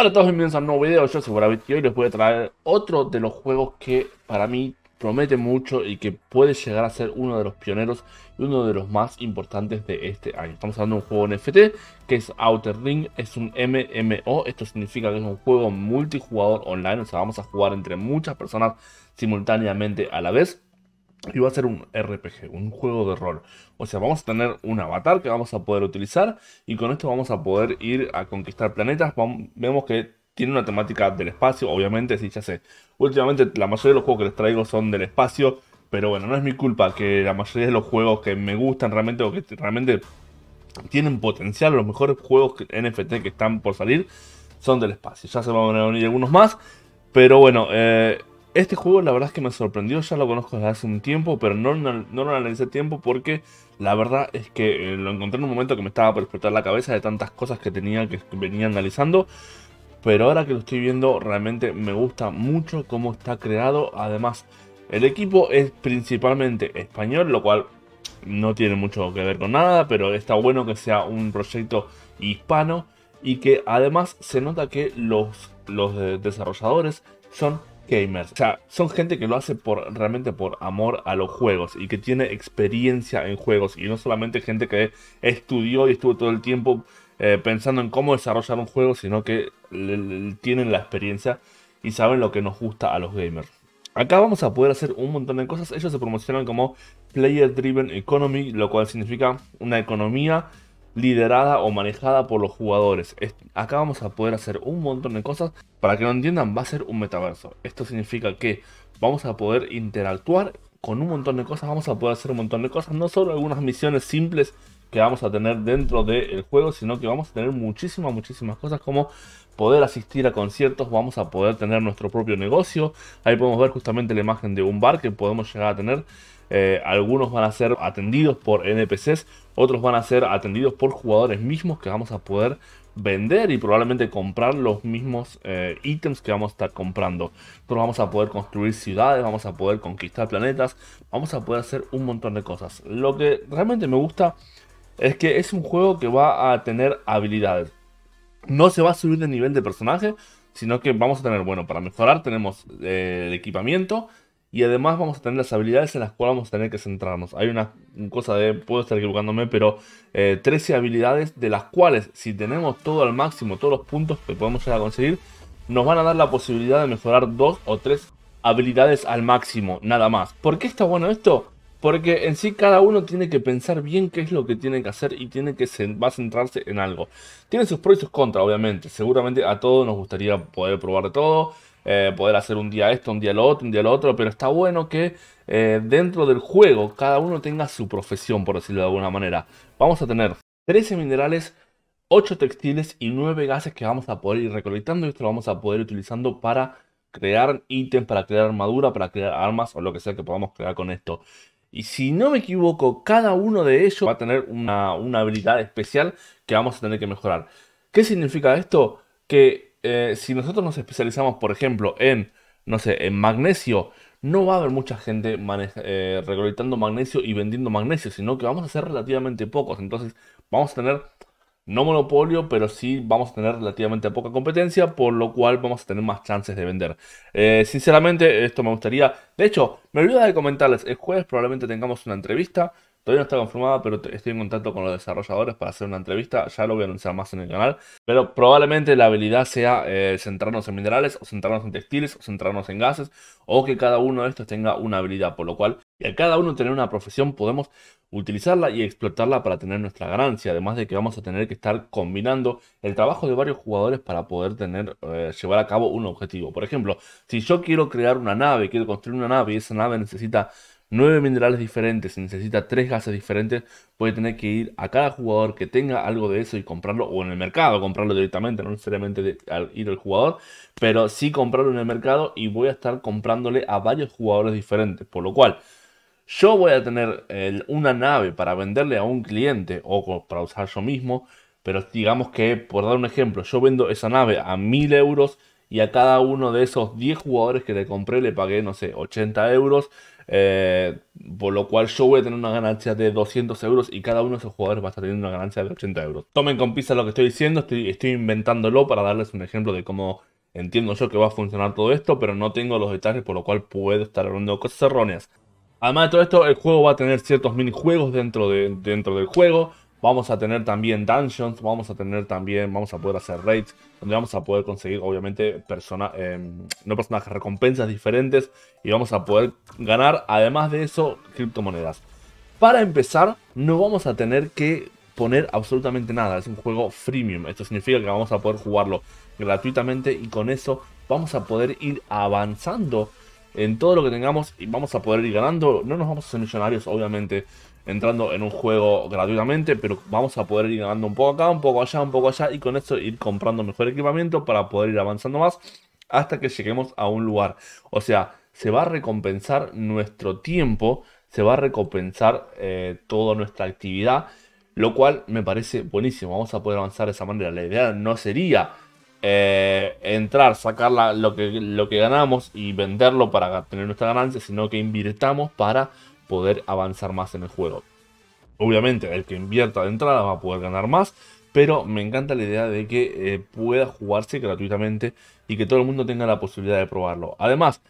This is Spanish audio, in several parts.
Hola a todos, bienvenidos a un nuevo video, yo soy Boravit y hoy les voy a traer otro de los juegos que para mí promete mucho y que puede llegar a ser uno de los pioneros y uno de los más importantes de este año. Estamos hablando de un juego NFT que es Outer Ring, es un MMO, esto significa que es un juego multijugador online, o sea, vamos a jugar entre muchas personas simultáneamente a la vez y va a ser un RPG, un juego de rol. O sea, vamos a tener un avatar que vamos a poder utilizar y con esto vamos a poder ir a conquistar planetas. vemos que tiene una temática del espacio, obviamente, sí, ya sé. Últimamente la mayoría de los juegos que les traigo son del espacio, pero bueno, no es mi culpa que la mayoría de los juegos que me gustan realmente o que realmente tienen potencial, los mejores juegos NFT que están por salir, son del espacio. Ya se van a unir algunos más. Pero bueno, eh, este juego la verdad es que me sorprendió, ya lo conozco desde hace un tiempo, pero no, no, lo analicé tiempo porque la verdad es que eh, lo encontré en un momento que me estaba por explotar la cabeza de tantas cosas que tenía que venía analizando. Pero ahora que lo estoy viendo realmente me gusta mucho cómo está creado. Además, el equipo es principalmente español, lo cual no tiene mucho que ver con nada, pero está bueno que sea un proyecto hispano y que además se nota que los, los desarrolladores son gamers. O sea, son gente que lo hace por realmente por amor a los juegos y que tiene experiencia en juegos y no solamente gente que estudió y estuvo todo el tiempo eh, pensando en cómo desarrollar un juego, sino que tienen la experiencia y saben lo que nos gusta a los gamers. Acá vamos a poder hacer un montón de cosas. Ellos se promocionan como Player Driven Economy, lo cual significa una economía liderada o manejada por los jugadores. acá vamos a poder hacer un montón de cosas. Para que lo entiendan, va a ser un metaverso. Esto significa que vamos a poder interactuar con un montón de cosas, vamos a poder hacer un montón de cosas, no solo algunas misiones simples que vamos a tener dentro del juego, sino que vamos a tener muchísimas, muchísimas cosas como poder asistir a conciertos, vamos a poder tener nuestro propio negocio. Ahí podemos ver justamente la imagen de un bar que podemos llegar a tener. Eh, algunos van a ser atendidos por NPCs, otros van a ser atendidos por jugadores mismos que vamos a poder vender y probablemente comprar los mismos eh, ítems que vamos a estar comprando. Pero vamos a poder construir ciudades, vamos a poder conquistar planetas, vamos a poder hacer un montón de cosas. Lo que realmente me gusta es que es un juego que va a tener habilidades no se va a subir de nivel de personaje, sino que vamos a tener, bueno, para mejorar tenemos eh, el equipamiento y además vamos a tener las habilidades en las cuales vamos a tener que centrarnos. Hay una cosa de, puedo estar equivocándome, pero 13 eh, habilidades de las cuales si tenemos todo al máximo, todos los puntos que podemos llegar a conseguir, nos van a dar la posibilidad de mejorar dos o tres habilidades al máximo, nada más. ¿Por qué está bueno esto? Porque en sí cada uno tiene que pensar bien qué es lo que tiene que hacer y tiene que va a centrarse en algo. Tiene sus pros y sus contras, obviamente. Seguramente a todos nos gustaría poder probar todo, eh, poder hacer un día esto, un día lo otro, un día lo otro, pero está bueno que eh, dentro del juego cada uno tenga su profesión, por decirlo de alguna manera. Vamos a tener 13 minerales 8 textiles y 9 gases que vamos a poder ir recolectando y esto lo vamos a poder ir utilizando para crear ítems, para crear armadura, para crear armas o lo que sea que podamos crear con esto. Y si no me equivoco, cada uno de ellos va a tener una, habilidad especial que vamos a tener que mejorar. ¿Qué significa esto? Que eh, si nosotros nos especializamos, por ejemplo, en, no sé, en magnesio, no va a haber mucha gente eh, recolectando magnesio y vendiendo magnesio, sino que vamos a ser relativamente pocos. Entonces vamos a tener no monopolio, pero sí vamos a tener relativamente poca competencia, por lo cual vamos a tener más chances de vender. Eh, sinceramente, esto me gustaría. De hecho, me olvidaba de comentarles, el jueves probablemente tengamos una entrevista Todavía no está confirmada, pero estoy en contacto con los desarrolladores para hacer una entrevista. Ya lo voy a anunciar más en el canal. Pero probablemente la habilidad sea eh, centrarnos en minerales, o centrarnos en textiles, o centrarnos en gases, o que cada uno de estos tenga una habilidad. Por lo cual, y a cada uno tener una profesión, podemos utilizarla y explotarla para tener nuestra ganancia. Además de que vamos a tener que estar combinando el trabajo de varios jugadores para poder tener, eh, llevar a cabo un objetivo. Por ejemplo, si yo quiero crear una nave, quiero construir una nave y esa nave necesita nueve minerales diferentes, si necesita tres gases diferentes, puede tener que ir a cada jugador que tenga algo de eso y comprarlo, o en el mercado, comprarlo directamente, no necesariamente al ir al jugador, pero sí comprarlo en el mercado y voy a estar comprándole a varios jugadores diferentes, por lo cual... Yo voy a tener una nave para venderle a un cliente o para usar yo mismo, pero digamos que, por dar un ejemplo, yo vendo esa nave a 1000 euros y a cada uno de esos 10 jugadores que le compré le pagué, no sé, 80 euros. Eh, por lo cual yo voy a tener una ganancia de 200 euros y cada uno de esos jugadores va a estar teniendo una ganancia de 80 euros. Tomen con pisa lo que estoy diciendo, estoy, inventándolo para darles un ejemplo de cómo entiendo yo que va a funcionar todo esto, pero no tengo los detalles por lo cual puedo estar hablando cosas erróneas. Además de todo esto, el juego va a tener ciertos minijuegos dentro, de, dentro del juego. Vamos a tener también dungeons, vamos a tener también, vamos a poder hacer raids, donde vamos a poder conseguir, obviamente, personas, em, no personajes, recompensas diferentes y vamos a poder ganar, además de eso, criptomonedas. Para empezar, no vamos a tener que poner absolutamente nada, es un juego freemium, esto significa que vamos a poder jugarlo gratuitamente y con eso vamos a poder ir avanzando en todo lo que tengamos y vamos a poder ir ganando, no nos vamos a hacer millonarios obviamente, entrando en un juego gratuitamente, pero vamos a poder ir ganando un poco acá, un poco allá, un poco allá, y con esto ir comprando mejor equipamiento para poder ir avanzando más hasta que lleguemos a un lugar. O sea, se va a recompensar nuestro tiempo, se va a recompensar eh, toda nuestra actividad, lo cual me parece buenísimo. Vamos a poder avanzar de esa manera. La idea no sería eh, entrar, sacar lo, que, lo que ganamos y venderlo para tener nuestra ganancia, sino que invirtamos para poder avanzar más en el juego. Obviamente, el que invierta de entrada va a poder ganar más, pero me encanta la idea de que eh, pueda jugarse gratuitamente y que todo el mundo tenga la posibilidad de probarlo. Además,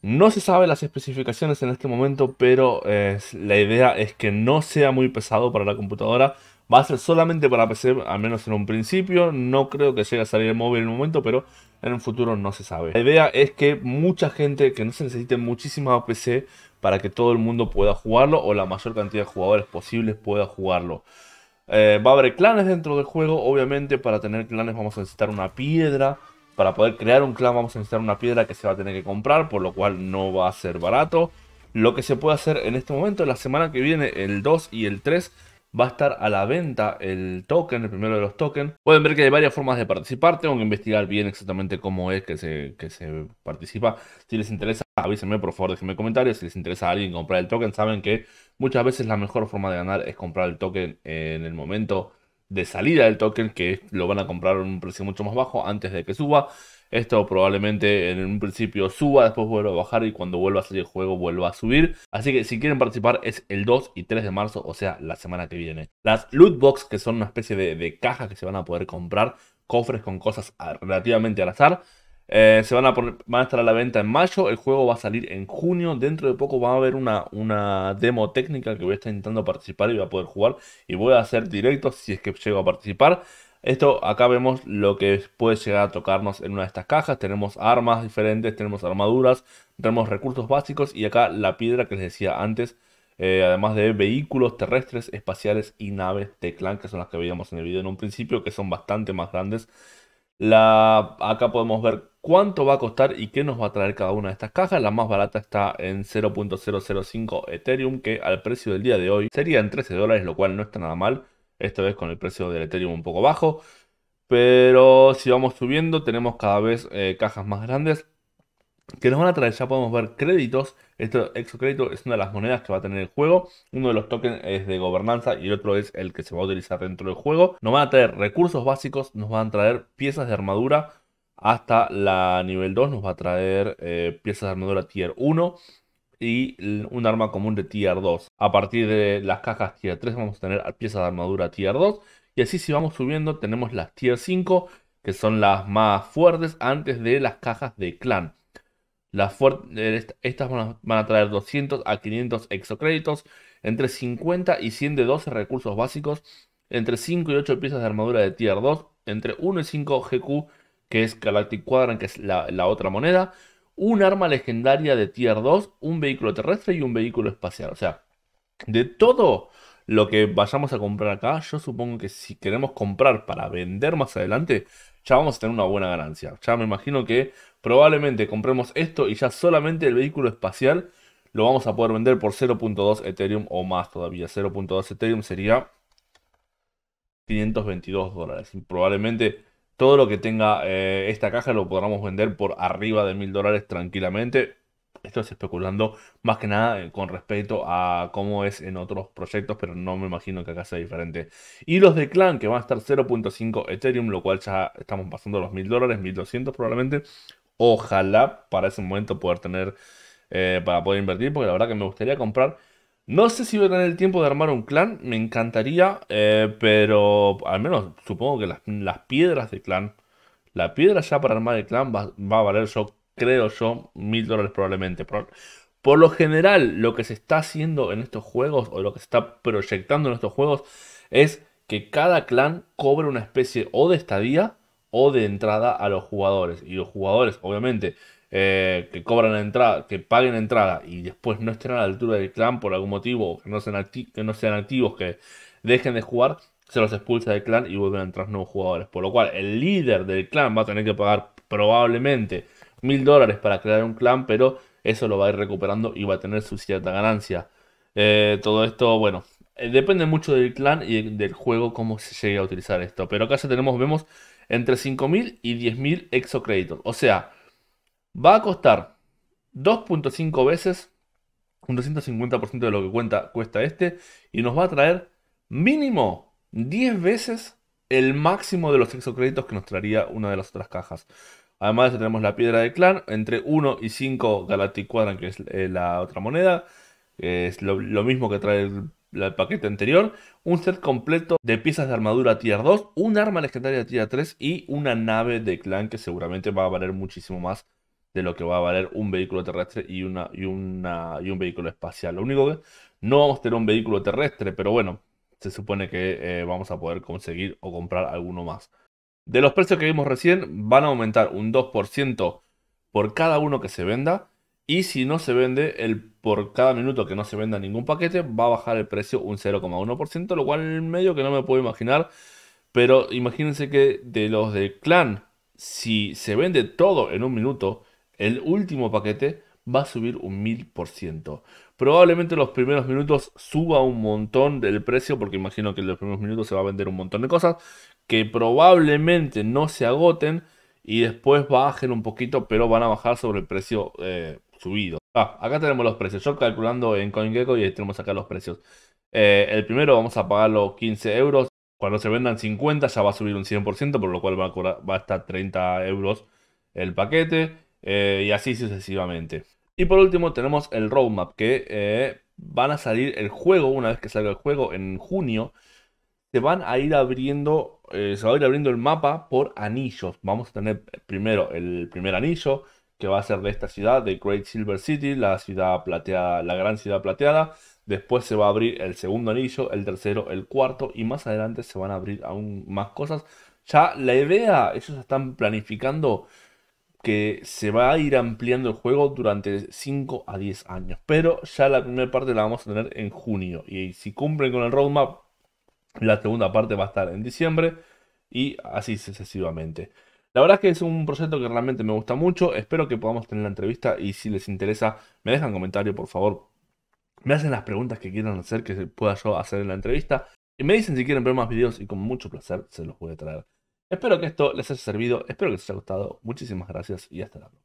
no se sabe las especificaciones en este momento, pero eh, la idea es que no sea muy pesado para la computadora. Va a ser solamente para PC, al menos en un principio. No creo que llegue a salir el móvil en un momento, pero en un futuro no se sabe. La idea es que mucha gente, que no se necesite muchísima PC, para que todo el mundo pueda jugarlo o la mayor cantidad de jugadores posibles pueda jugarlo. Eh, va a haber clanes dentro del juego, obviamente para tener clanes vamos a necesitar una piedra. Para poder crear un clan vamos a necesitar una piedra que se va a tener que comprar, por lo cual no va a ser barato. Lo que se puede hacer en este momento, la semana que viene, el 2 y el 3, va a estar a la venta el token, el primero de los tokens. Pueden ver que hay varias formas de participar. Tengo que investigar bien exactamente cómo es que se, que se participa. Si les interesa, avísenme por favor, déjenme comentarios. Si les interesa a alguien comprar el token, saben que muchas veces la mejor forma de ganar es comprar el token en el momento de salida del token, que lo van a comprar a un precio mucho más bajo antes de que suba. Esto probablemente en un principio suba, después vuelva a bajar y cuando vuelva a salir el juego vuelva a subir. Así que si quieren participar es el 2 y 3 de marzo, o sea, la semana que viene. Las loot box, que son una especie de, de cajas que se van a poder comprar, cofres con cosas relativamente al azar, eh, se van a, estar a la venta en mayo, el juego va a salir en junio, dentro de poco va a haber una, una demo técnica que voy a estar intentando participar y voy a poder jugar y voy a hacer directo si es que llego a participar. Esto acá vemos lo que puede llegar a tocarnos en una de estas cajas. Tenemos armas diferentes, tenemos armaduras, tenemos recursos básicos y acá la piedra que les decía antes. Eh, además de vehículos terrestres, espaciales y naves de clan, que son las que veíamos en el video en un principio, que son bastante más grandes. La, acá podemos ver cuánto va a costar y qué nos va a traer cada una de estas cajas. La más barata está en 0.005 Ethereum, que al precio del día de hoy sería en 13 dólares, lo cual no está nada mal esta vez con el precio del Ethereum un poco bajo. Pero si vamos subiendo, tenemos cada vez eh, cajas más grandes que nos van a traer, ya podemos ver créditos. Este exocrédito es una de las monedas que va a tener el juego. Uno de los tokens es de gobernanza y el otro es el que se va a utilizar dentro del juego. Nos van a traer recursos básicos, nos van a traer piezas de armadura hasta la nivel 2, nos va a traer eh, piezas de armadura tier 1 y un arma común de tier 2. A partir de las cajas tier 3 vamos a tener piezas de armadura tier 2. Y así si vamos subiendo tenemos las tier 5, que son las más fuertes antes de las cajas de clan. Las eh, estas van a, traer 200 a 500 exocréditos, entre 50 y 100 de 12 recursos básicos, entre 5 y 8 piezas de armadura de tier 2, entre 1 y 5 GQ, que es Galactic Quadrant, que es la otra moneda, un arma legendaria de tier 2, un vehículo terrestre y un vehículo espacial. O sea, de todo lo que vayamos a comprar acá, yo supongo que si queremos comprar para vender más adelante, ya vamos a tener una buena ganancia. Ya me imagino que probablemente compremos esto y ya solamente el vehículo espacial lo vamos a poder vender por 0.2 Ethereum o más todavía. 0.2 Ethereum sería 522 dólares. probablemente todo lo que tenga eh, esta caja lo podamos vender por arriba de mil dólares tranquilamente. Esto es especulando más que nada eh, con respecto a cómo es en otros proyectos, pero no me imagino que acá sea diferente. Y los de Clan, que van a estar 0.5 Ethereum, lo cual ya estamos pasando los mil dólares, 1200 probablemente. Ojalá para ese momento poder tener, eh, para poder invertir, porque la verdad que me gustaría comprar no sé si voy a tener el tiempo de armar un clan, me encantaría, eh, pero al menos supongo que las, piedras de clan, la piedra ya para armar el clan va, a valer yo, creo yo, mil dólares probablemente. por lo general, lo que se está haciendo en estos juegos o lo que se está proyectando en estos juegos es que cada clan cobre una especie o de estadía o de entrada a los jugadores. Y los jugadores, obviamente, eh, que cobran entrada, que paguen entrada y después no estén a la altura del clan por algún motivo, que no sean, activos, que dejen de jugar, se los expulsa del clan y vuelven a entrar nuevos jugadores. Por lo cual, el líder del clan va a tener que pagar probablemente mil dólares para crear un clan, pero eso lo va a ir recuperando y va a tener su cierta ganancia. Eh, todo esto, bueno, eh, depende mucho del clan y del juego cómo se llegue a utilizar esto. Pero acá ya tenemos, vemos, entre 5.000 y 10.000 exocréditos. O sea, Va a costar 2.5 veces, un 250% de lo que cuenta, cuesta este, y nos va a traer mínimo 10 veces el máximo de los exocréditos que nos traería una de las otras cajas. Además tenemos la piedra de clan, entre 1 y 5 Galactic Quadrant, que es eh, la otra moneda, es lo, mismo que trae el, el, paquete anterior. Un set completo de piezas de armadura tier 2, un arma legendaria tier 3 y una nave de clan que seguramente va a valer muchísimo más de lo que va a valer un vehículo terrestre y, una, y, una, y un vehículo espacial. Lo único que no vamos a tener un vehículo terrestre, pero bueno, se supone que eh, vamos a poder conseguir o comprar alguno más. De los precios que vimos recién, van a aumentar un 2% por cada uno que se venda. Y si no se vende, el, por cada minuto que no se venda ningún paquete, va a bajar el precio un 0,1%, lo cual medio que no me puedo imaginar. Pero imagínense que de los de clan, si se vende todo en un minuto, el último paquete va a subir un 1000%. Probablemente los primeros minutos suba un montón del precio, porque imagino que en los primeros minutos se va a vender un montón de cosas que probablemente no se agoten y después bajen un poquito, pero van a bajar sobre el precio eh, subido. Ah, acá tenemos los precios. Yo calculando en CoinGecko y tenemos acá los precios. Eh, el primero vamos a pagar los 15 euros. Cuando se vendan 50 ya va a subir un 100%, por lo cual va va a estar 30 euros el paquete. Eh, y así sucesivamente. Y por último tenemos el roadmap, que eh, van a salir el juego, una vez que salga el juego en junio, se van a ir abriendo, eh, se va a ir abriendo el mapa por anillos. Vamos a tener primero el primer anillo, que va a ser de esta ciudad, de Great Silver City, la ciudad plateada, la gran ciudad plateada. Después se va a abrir el segundo anillo, el tercero, el cuarto, y más adelante se van a abrir aún más cosas. Ya la idea, ellos están planificando que se va a ir ampliando el juego durante 5 a 10 años. Pero ya la primera parte la vamos a tener en junio. Y si cumplen con el roadmap, la segunda parte va a estar en diciembre. Y así sucesivamente. La verdad es que es un proyecto que realmente me gusta mucho. Espero que podamos tener la entrevista. Y si les interesa, me dejan comentario, por favor. Me hacen las preguntas que quieran hacer, que pueda yo hacer en la entrevista. Y me dicen si quieren ver más videos y con mucho placer se los voy a traer. Espero que esto les haya servido, espero que les haya gustado. Muchísimas gracias y hasta la